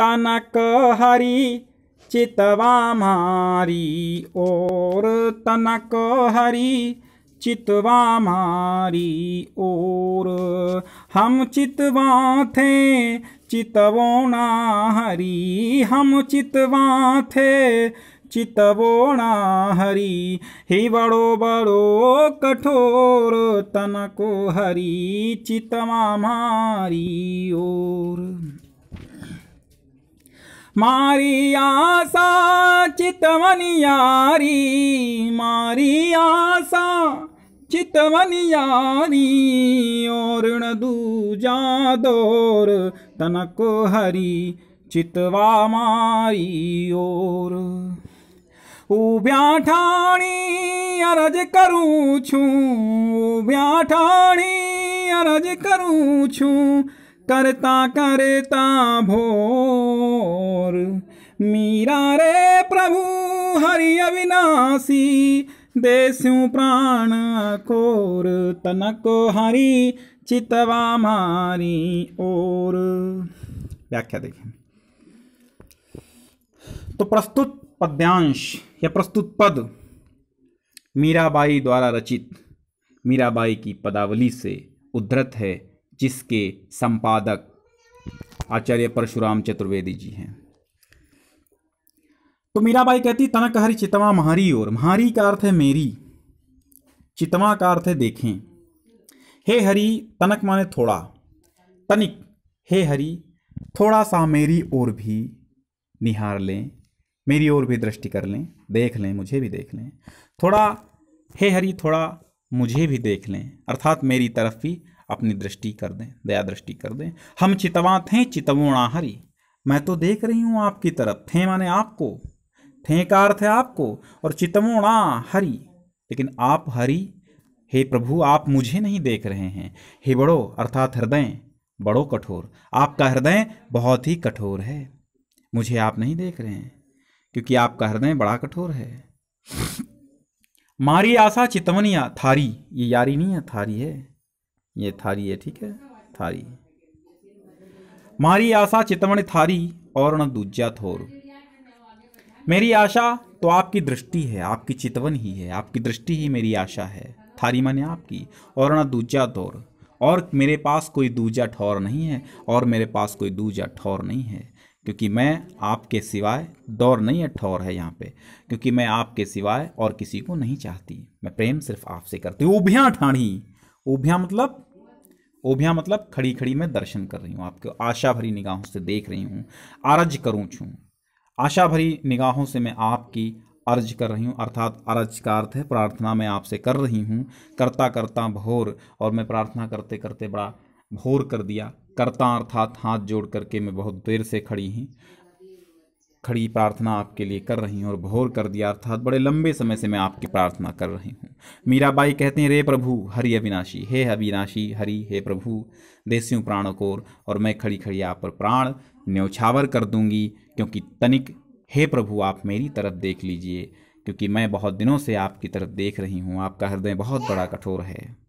तनक हरी चितवा मारी और तनक हरी चितवा मारी और हम चितवा थे चितवो ना हरी हम चितवा थे चितवोणा हरी ही बड़ो बड़ो कठोर तनको हरी चितवा मारी और મારી આશા ચિતવની યારી મારી આશા ચિતવની યારી ઓરણ દૂજા દોર તનકો હરી ચિતવા મારી ઓર ઉભ્યા ઠાણી અરજ કરું છું ઉભ્યા ઠાણી અરજ કરું છું કરતા કરતા ભો मोर मीरा रे प्रभु हरि अविनाशी देस्यू प्राण कोर तनको हरि चितवा मारी और व्याख्या देखें तो प्रस्तुत पद्यांश या प्रस्तुत पद मीराबाई द्वारा रचित मीराबाई की पदावली से उद्धृत है जिसके संपादक आचार्य परशुराम चतुर्वेदी जी हैं तो मीराबाई कहती तनक हरी चितवा महारी और महारी का अर्थ है मेरी चितवा का अर्थ है देखें हे हरी तनक माने थोड़ा तनिक हे हरी थोड़ा सा मेरी ओर भी निहार लें मेरी ओर भी दृष्टि कर लें देख लें मुझे भी देख लें थोड़ा हे हरी थोड़ा मुझे भी देख लें अर्थात मेरी तरफ भी अपनी दृष्टि कर दें दया दृष्टि कर दें हम चितवा थे चितवोणा हरी मैं तो देख रही हूँ आपकी तरफ थे माने आपको थे का अर्थ है आपको और चितमोणा हरि लेकिन आप हरि हे प्रभु आप मुझे नहीं देख रहे हैं हे बड़ो अर्थात हृदय बड़ो कठोर आपका हृदय बहुत ही कठोर है मुझे आप नहीं देख रहे हैं क्योंकि आपका हृदय बड़ा कठोर है मारी आशा चितवनिया थारी ये यारी नहीं है थारी है ये थारी है ठीक है थारी मारी आशा चितवन थारी और न दूजा थोर मेरी आशा तो आपकी दृष्टि है आपकी चितवन ही है आपकी दृष्टि ही मेरी आशा है थारी माने आपकी और ना दूजा दौर और मेरे पास कोई दूजा ठौर नहीं है और मेरे पास कोई दूजा ठौर नहीं है क्योंकि मैं आपके सिवाय दौर नहीं है ठौर है यहाँ पे क्योंकि मैं आपके सिवाय और किसी को नहीं चाहती मैं प्रेम सिर्फ आपसे करती हूँ उभियाँ ठाणी उभियाँ मतलब ओभिया मतलब खड़ी खड़ी मैं दर्शन कर रही हूँ आपके आशा भरी निगाहों से देख रही हूँ आरज करूँ छूँ आशा भरी निगाहों से मैं आपकी अर्ज कर रही हूँ अर्थात अर्ज का अर्थ है प्रार्थना मैं आपसे कर रही हूँ करता करता भोर और मैं प्रार्थना करते करते बड़ा भोर कर दिया करता अर्थात हाथ जोड़ करके मैं बहुत देर से खड़ी हूँ खड़ी प्रार्थना आपके लिए कर रही हूँ और भोर कर दिया अर्थात बड़े लंबे समय से मैं आपकी प्रार्थना कर रही हूँ मीराबाई कहते हैं रे प्रभु हरि अविनाशी हे अविनाशी हरि हे प्रभु देस्यू प्राण कोर और मैं खड़ी खड़ी आप पर प्राण न्यौछावर कर दूंगी क्योंकि तनिक हे प्रभु आप मेरी तरफ देख लीजिए क्योंकि मैं बहुत दिनों से आपकी तरफ देख रही हूँ आपका हृदय बहुत बड़ा कठोर है